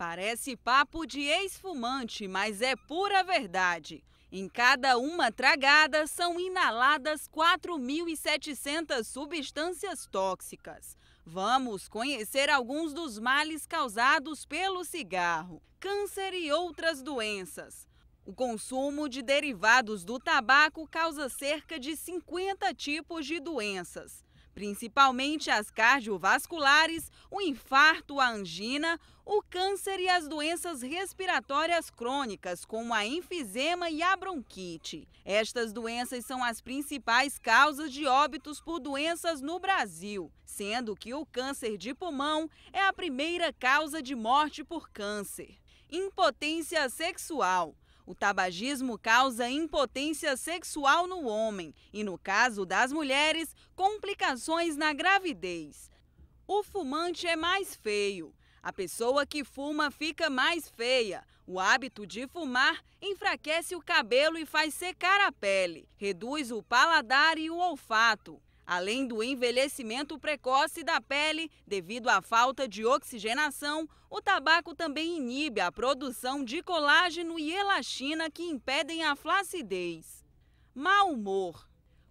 Parece papo de ex-fumante, mas é pura verdade. Em cada uma tragada são inaladas 4.700 substâncias tóxicas. Vamos conhecer alguns dos males causados pelo cigarro, câncer e outras doenças. O consumo de derivados do tabaco causa cerca de 50 tipos de doenças principalmente as cardiovasculares, o infarto, a angina, o câncer e as doenças respiratórias crônicas, como a enfisema e a bronquite. Estas doenças são as principais causas de óbitos por doenças no Brasil, sendo que o câncer de pulmão é a primeira causa de morte por câncer. Impotência sexual. O tabagismo causa impotência sexual no homem e, no caso das mulheres, complicações na gravidez. O fumante é mais feio. A pessoa que fuma fica mais feia. O hábito de fumar enfraquece o cabelo e faz secar a pele, reduz o paladar e o olfato além do envelhecimento precoce da pele devido à falta de oxigenação, o tabaco também inibe a produção de colágeno e elastina que impedem a flacidez. Mau humor,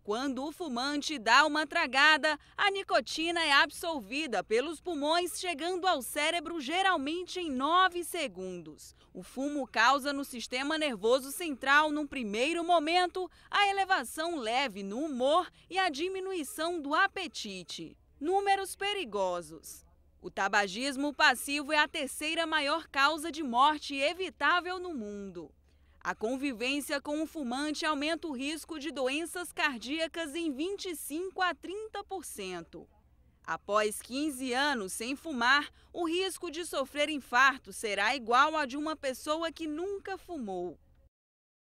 quando o fumante dá uma tragada, a nicotina é absorvida pelos pulmões, chegando ao cérebro geralmente em 9 segundos. O fumo causa no sistema nervoso central, num primeiro momento, a elevação leve no humor e a diminuição do apetite. Números perigosos. O tabagismo passivo é a terceira maior causa de morte evitável no mundo. A convivência com o fumante aumenta o risco de doenças cardíacas em 25 a 30%. Após 15 anos sem fumar, o risco de sofrer infarto será igual a de uma pessoa que nunca fumou.